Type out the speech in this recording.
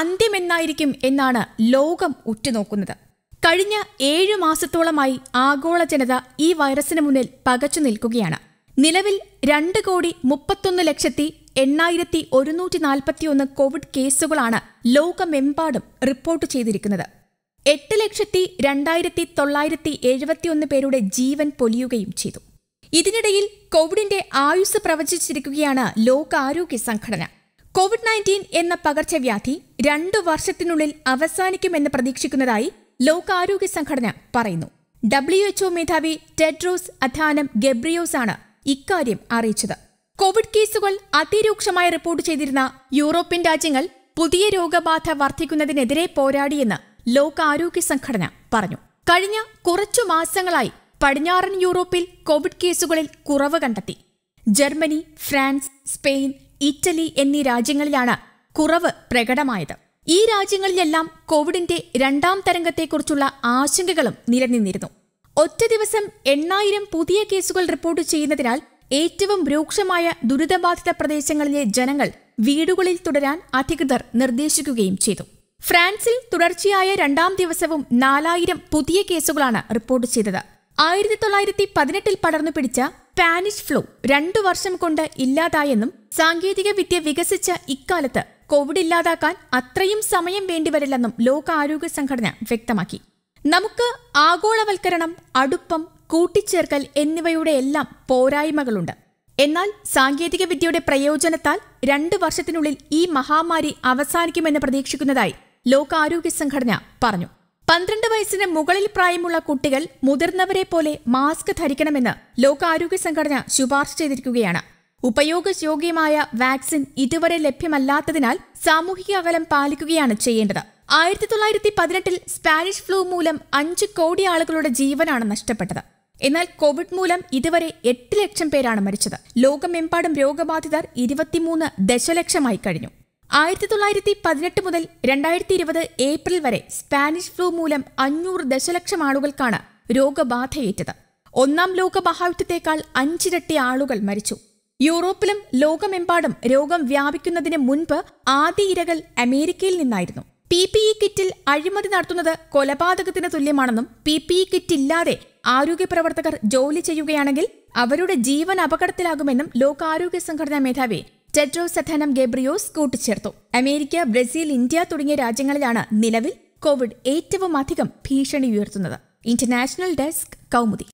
അന്ത്യമെന്നായിരിക്കും എന്നാണ് ലോകം ഉറ്റുനോക്കുന്നത് കഴിഞ്ഞ ഏഴു മാസത്തോളമായി ആഗോള ജനത ഈ വൈറസിന് മുന്നിൽ പകച്ചു നിൽക്കുകയാണ് നിലവിൽ രണ്ട് കോടി മുപ്പത്തൊന്ന് ലക്ഷത്തി എണ്ണായിരത്തി ഒരുന്നൂറ്റി നാൽപ്പത്തിയൊന്ന് കോവിഡ് കേസുകളാണ് ലോകമെമ്പാടും റിപ്പോർട്ട് ചെയ്തിരിക്കുന്നത് എട്ട് ലക്ഷത്തി രണ്ടായിരത്തി തൊള്ളായിരത്തി എഴുപത്തിയൊന്ന് പേരുടെ ജീവൻ പൊലിയുകയും ചെയ്തു ഇതിനിടയിൽ കോവിഡിന്റെ ആയുസ് പ്രവചിച്ചിരിക്കുകയാണ് ലോകാരോഗ്യ സംഘടന കോവിഡ് നയൻറ്റീൻ എന്ന പകർച്ചവ്യാധി രണ്ടു വർഷത്തിനുള്ളിൽ അവസാനിക്കുമെന്ന് പ്രതീക്ഷിക്കുന്നതായി ലോകാരോഗ്യ സംഘടന പറയുന്നു ഡബ്ല്യു എച്ച്ഒ മേധാവി ടെഡ്രോസ് അഥാനം ഗബ്രിയോസ് ആണ് ഇക്കാര്യം അറിയിച്ചത് കോവിഡ് കേസുകൾ അതിരൂക്ഷമായി റിപ്പോർട്ട് ചെയ്തിരുന്ന യൂറോപ്യൻ രാജ്യങ്ങൾ പുതിയ രോഗബാധ വർദ്ധിക്കുന്നതിനെതിരെ പോരാടിയെന്ന് ലോകാരോഗ്യ സംഘടന പറഞ്ഞു കഴിഞ്ഞ കുറച്ചു മാസങ്ങളായി പടിഞ്ഞാറൻ യൂറോപ്പിൽ കോവിഡ് കേസുകളിൽ കുറവ് കണ്ടെത്തി ജർമ്മനി ഫ്രാൻസ് സ്പെയിൻ ഇറ്റലി എന്നീ രാജ്യങ്ങളിലാണ് കുറവ് പ്രകടമായത് ഈ രാജ്യങ്ങളിലെല്ലാം കോവിഡിന്റെ രണ്ടാം തരംഗത്തെക്കുറിച്ചുള്ള ആശങ്കകളും നിലനിന്നിരുന്നു ഒറ്റ ദിവസം എണ്ണായിരം പുതിയ കേസുകൾ റിപ്പോർട്ട് ചെയ്യുന്നതിനാൽ ഏറ്റവും രൂക്ഷമായ ദുരിതബാധിത പ്രദേശങ്ങളിലെ ജനങ്ങൾ വീടുകളിൽ തുടരാൻ അധികൃതർ നിർദ്ദേശിക്കുകയും ചെയ്തു ഫ്രാൻസിൽ തുടർച്ചയായ രണ്ടാം ദിവസവും നാലായിരം പുതിയ കേസുകളാണ് റിപ്പോർട്ട് ചെയ്തത് ആയിരത്തി തൊള്ളായിരത്തി പതിനെട്ടിൽ പടർന്നു പിടിച്ച സ്പാനിഷ് ഫ്ലൂ രണ്ടു വർഷം കൊണ്ട് ഇല്ലാതായെന്നും സാങ്കേതിക വിദ്യ വികസിച്ച ഇക്കാലത്ത് കോവിഡ് ഇല്ലാതാക്കാൻ അത്രയും സമയം വേണ്ടിവരില്ലെന്നും ലോകാരോഗ്യ സംഘടന വ്യക്തമാക്കി നമുക്ക് ആഗോളവൽക്കരണം അടുപ്പം കൂട്ടിച്ചേർക്കൽ എന്നിവയുടെ എല്ലാം പോരായ്മകളുണ്ട് എന്നാൽ സാങ്കേതിക വിദ്യയുടെ പ്രയോജനത്താൽ രണ്ട് വർഷത്തിനുള്ളിൽ ഈ മഹാമാരി അവസാനിക്കുമെന്ന് പ്രതീക്ഷിക്കുന്നതായി ലോകാരോഗ്യ സംഘടന പറഞ്ഞു പന്ത്രണ്ട് വയസ്സിന് മുകളിൽ പ്രായമുള്ള കുട്ടികൾ മുതിർന്നവരെ പോലെ മാസ്ക് ധരിക്കണമെന്ന് ലോകാരോഗ്യ സംഘടന ശുപാർശ ചെയ്തിരിക്കുകയാണ് ഉപയോഗയോഗ്യമായ വാക്സിൻ ഇതുവരെ ലഭ്യമല്ലാത്തതിനാൽ സാമൂഹിക അകലം പാലിക്കുകയാണ് ചെയ്യേണ്ടത് ആയിരത്തി തൊള്ളായിരത്തി പതിനെട്ടിൽ സ്പാനിഷ് ഫ്ലൂ മൂലം അഞ്ച് കോടി ആളുകളുടെ ജീവനാണ് നഷ്ടപ്പെട്ടത് എന്നാൽ കോവിഡ് മൂലം ഇതുവരെ എട്ട് ലക്ഷം പേരാണ് മരിച്ചത് ലോകമെമ്പാടും രോഗബാധിതർ ഇരുപത്തിമൂന്ന് ദശലക്ഷമായി കഴിഞ്ഞു ആയിരത്തി തൊള്ളായിരത്തി പതിനെട്ട് മുതൽ രണ്ടായിരത്തി ഇരുപത് ഏപ്രിൽ വരെ സ്പാനിഷ് ഫ്ലൂ മൂലം അഞ്ഞൂറ് ദശലക്ഷം ആളുകൾക്കാണ് രോഗബാധയേറ്റത് ഒന്നാം ലോക മഹായുദ്ധത്തേക്കാൾ അഞ്ചിരട്ടി ആളുകൾ മരിച്ചു യൂറോപ്പിലും ലോകമെമ്പാടും രോഗം വ്യാപിക്കുന്നതിന് മുൻപ് ആദ്യ ഇരകൾ അമേരിക്കയിൽ നിന്നായിരുന്നു പി പി ഇ കിറ്റിൽ അഴിമതി നടത്തുന്നത് കൊലപാതകത്തിന് തുല്യമാണെന്നും പി പി ഇ ആരോഗ്യ ആരോഗ്യപ്രവർത്തകർ ജോലി ചെയ്യുകയാണെങ്കിൽ അവരുടെ ജീവൻ അപകടത്തിലാകുമെന്നും ലോകാരോഗ്യ സംഘടനാ മേധാവി ടെഡ്രോസ് സഥാനം ഗേബ്രിയോസ് കൂട്ടിച്ചേർത്തു അമേരിക്ക ബ്രസീൽ ഇന്ത്യ തുടങ്ങിയ രാജ്യങ്ങളിലാണ് നിലവിൽ കോവിഡ് ഏറ്റവും അധികം ഭീഷണി ഉയർത്തുന്നത് ഇന്റർനാഷണൽ ഡെസ്ക് കൗമുദി